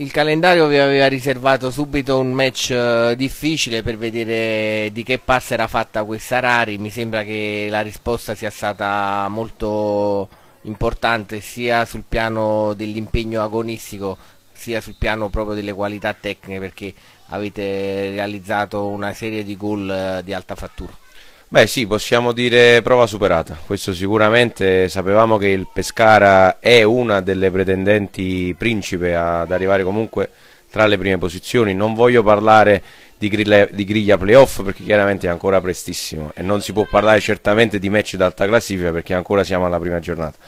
Il calendario vi aveva riservato subito un match eh, difficile per vedere di che passa era fatta questa Rari, mi sembra che la risposta sia stata molto importante sia sul piano dell'impegno agonistico sia sul piano proprio delle qualità tecniche perché avete realizzato una serie di gol eh, di alta fattura. Beh sì, possiamo dire prova superata, questo sicuramente sapevamo che il Pescara è una delle pretendenti principe ad arrivare comunque tra le prime posizioni, non voglio parlare di, griglia, di griglia playoff perché chiaramente è ancora prestissimo e non si può parlare certamente di match d'alta classifica perché ancora siamo alla prima giornata,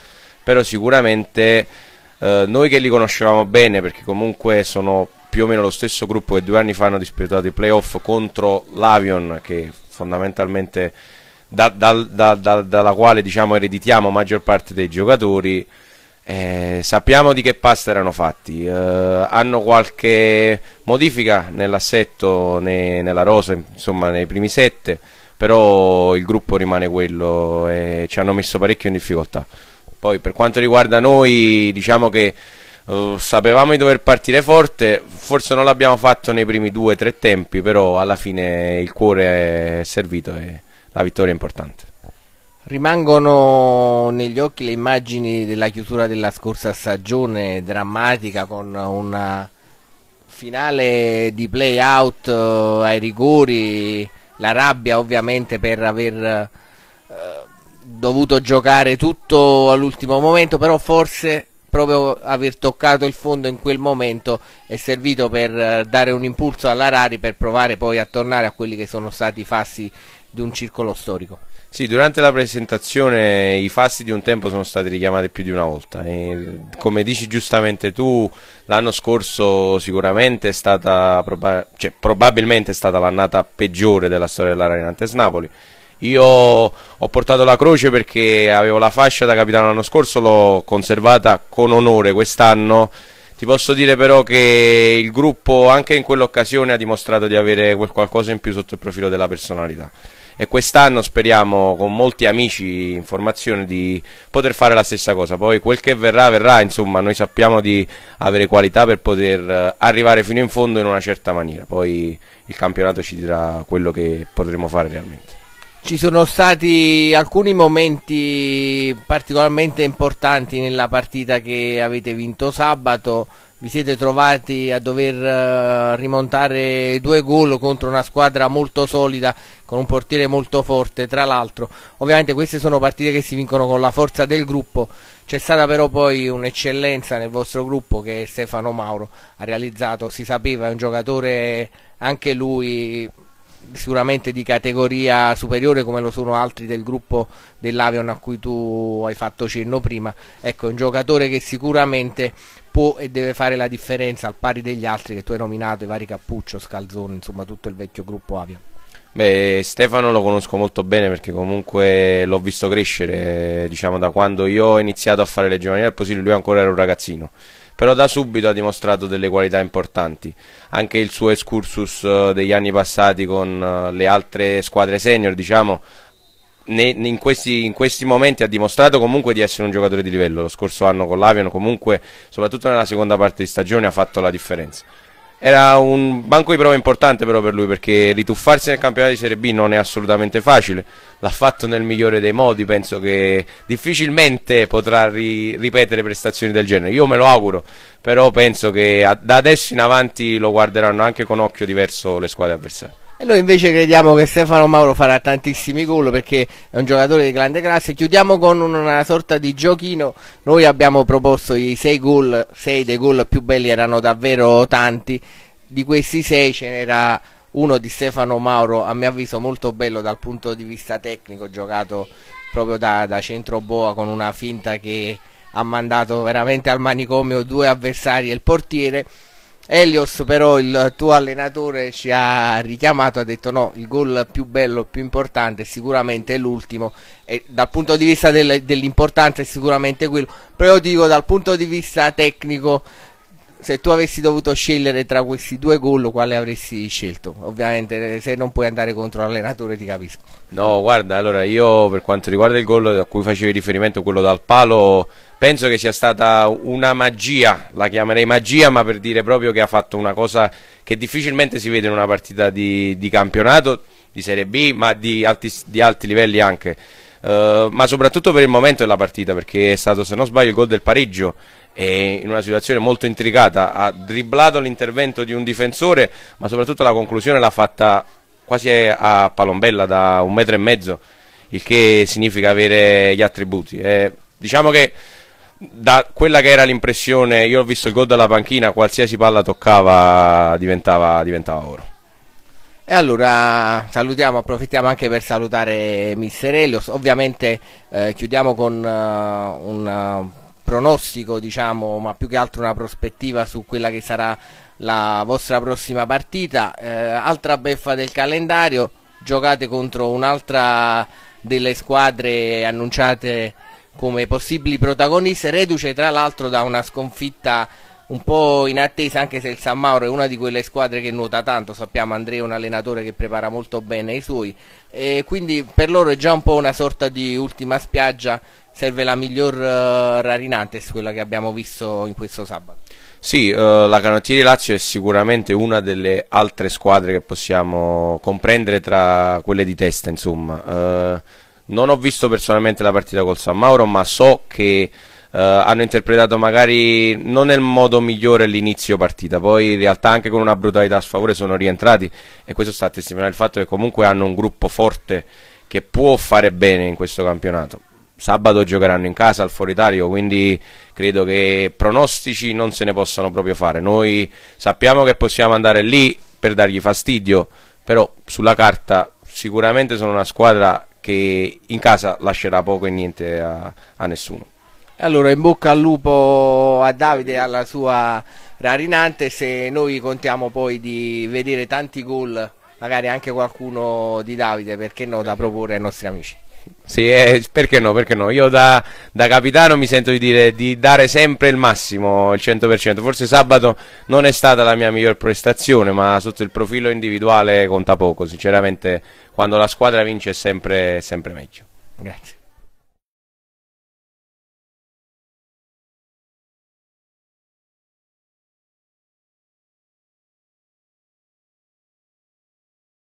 però sicuramente eh, noi che li conoscevamo bene perché comunque sono più o meno lo stesso gruppo che due anni fa hanno disputato i playoff contro l'Avion che fondamentalmente da, da, da, dalla quale diciamo, ereditiamo maggior parte dei giocatori. Eh, sappiamo di che pasta erano fatti. Eh, hanno qualche modifica nell'assetto, ne, nella rosa, insomma, nei primi sette. Però il gruppo rimane quello e ci hanno messo parecchio in difficoltà. Poi, per quanto riguarda noi, diciamo che Uh, sapevamo di dover partire forte, forse non l'abbiamo fatto nei primi due o tre tempi, però alla fine il cuore è servito e la vittoria è importante. Rimangono negli occhi le immagini della chiusura della scorsa stagione drammatica con una finale di play out eh, ai rigori, la rabbia ovviamente per aver eh, dovuto giocare tutto all'ultimo momento, però forse proprio aver toccato il fondo in quel momento è servito per eh, dare un impulso alla Rari per provare poi a tornare a quelli che sono stati i fasti di un circolo storico. Sì, durante la presentazione i fasti di un tempo sono stati richiamati più di una volta e come dici giustamente tu, l'anno scorso sicuramente è stata, cioè, probabilmente è stata l'annata peggiore della storia della Rari Nantes Napoli io ho portato la croce perché avevo la fascia da capitano l'anno scorso, l'ho conservata con onore quest'anno. Ti posso dire però che il gruppo anche in quell'occasione ha dimostrato di avere qualcosa in più sotto il profilo della personalità e quest'anno speriamo con molti amici in formazione di poter fare la stessa cosa. Poi quel che verrà verrà, insomma, noi sappiamo di avere qualità per poter eh, arrivare fino in fondo in una certa maniera. Poi il campionato ci dirà quello che potremo fare realmente. Ci sono stati alcuni momenti particolarmente importanti nella partita che avete vinto sabato. Vi siete trovati a dover eh, rimontare due gol contro una squadra molto solida, con un portiere molto forte, tra l'altro. Ovviamente queste sono partite che si vincono con la forza del gruppo. C'è stata però poi un'eccellenza nel vostro gruppo che Stefano Mauro ha realizzato, si sapeva, è un giocatore anche lui sicuramente di categoria superiore come lo sono altri del gruppo dell'Avion a cui tu hai fatto cenno prima. Ecco, è un giocatore che sicuramente può e deve fare la differenza al pari degli altri che tu hai nominato, i vari Cappuccio, Scalzone, insomma tutto il vecchio gruppo Avion. Beh, Stefano lo conosco molto bene perché comunque l'ho visto crescere, diciamo, da quando io ho iniziato a fare le giovanili al Posilio, lui ancora era un ragazzino però da subito ha dimostrato delle qualità importanti. Anche il suo excursus eh, degli anni passati con eh, le altre squadre senior, diciamo, in questi, in questi, momenti ha dimostrato comunque di essere un giocatore di livello. Lo scorso anno con l'Avion, comunque, soprattutto nella seconda parte di stagione, ha fatto la differenza. Era un banco di prova importante però per lui perché rituffarsi nel campionato di Serie B non è assolutamente facile, l'ha fatto nel migliore dei modi, penso che difficilmente potrà ri ripetere prestazioni del genere, io me lo auguro, però penso che da adesso in avanti lo guarderanno anche con occhio diverso le squadre avversarie. E noi invece crediamo che Stefano Mauro farà tantissimi gol perché è un giocatore di grande classe. Chiudiamo con una sorta di giochino. Noi abbiamo proposto i sei gol, sei dei gol più belli erano davvero tanti. Di questi sei ce n'era uno di Stefano Mauro, a mio avviso molto bello dal punto di vista tecnico, giocato proprio da, da centro boa con una finta che ha mandato veramente al manicomio due avversari e il portiere. Elios però il tuo allenatore ci ha richiamato, ha detto no, il gol più bello, più importante sicuramente è l'ultimo e dal punto di vista del, dell'importanza è sicuramente quello, però io dico dal punto di vista tecnico se tu avessi dovuto scegliere tra questi due gol, quale avresti scelto? Ovviamente, eh, se non puoi andare contro l'allenatore, ti capisco. No, guarda, allora io per quanto riguarda il gol a cui facevi riferimento, quello dal palo, penso che sia stata una magia, la chiamerei magia, ma per dire proprio che ha fatto una cosa che difficilmente si vede in una partita di, di campionato, di Serie B, ma di alti, di alti livelli anche. Uh, ma soprattutto per il momento della partita, perché è stato, se non sbaglio, il gol del pareggio e in una situazione molto intricata ha dribblato l'intervento di un difensore ma soprattutto la conclusione l'ha fatta quasi a palombella da un metro e mezzo il che significa avere gli attributi eh, diciamo che da quella che era l'impressione io ho visto il gol dalla panchina qualsiasi palla toccava diventava, diventava oro e allora salutiamo, approfittiamo anche per salutare Mister Elios. Ovviamente eh, chiudiamo con uh, un pronostico, diciamo, ma più che altro una prospettiva su quella che sarà la vostra prossima partita. Eh, altra beffa del calendario, giocate contro un'altra delle squadre annunciate come possibili protagoniste, reduce tra l'altro da una sconfitta un po' in attesa anche se il San Mauro è una di quelle squadre che nuota tanto, sappiamo Andrea è un allenatore che prepara molto bene i suoi e quindi per loro è già un po' una sorta di ultima spiaggia serve la miglior uh, eh, Rarinantes, quella che abbiamo visto in questo sabato. Sì, eh, la Canottieri Lazio è sicuramente una delle altre squadre che possiamo comprendere tra quelle di testa, insomma. Eh, non ho visto personalmente la partita col San Mauro, ma so che eh, hanno interpretato magari non nel modo migliore l'inizio partita, poi in realtà anche con una brutalità a sfavore sono rientrati e questo sta a testimoniare il fatto che comunque hanno un gruppo forte che può fare bene in questo campionato sabato giocheranno in casa al Foritario, quindi credo che pronostici non se ne possano proprio fare. Noi sappiamo che possiamo andare lì per dargli fastidio, però sulla carta sicuramente sono una squadra che in casa lascerà poco e niente a, a nessuno. Allora in bocca al lupo a Davide e alla sua rarinante, se noi contiamo poi di vedere tanti gol, magari anche qualcuno di Davide, perché no, da proporre ai nostri amici. Sì, eh, perché no, perché no? Io da, da, capitano mi sento di dire di dare sempre il massimo, il 100%. Forse sabato non è stata la mia miglior prestazione, ma sotto il profilo individuale conta poco. Sinceramente, quando la squadra vince è sempre, sempre meglio. Grazie.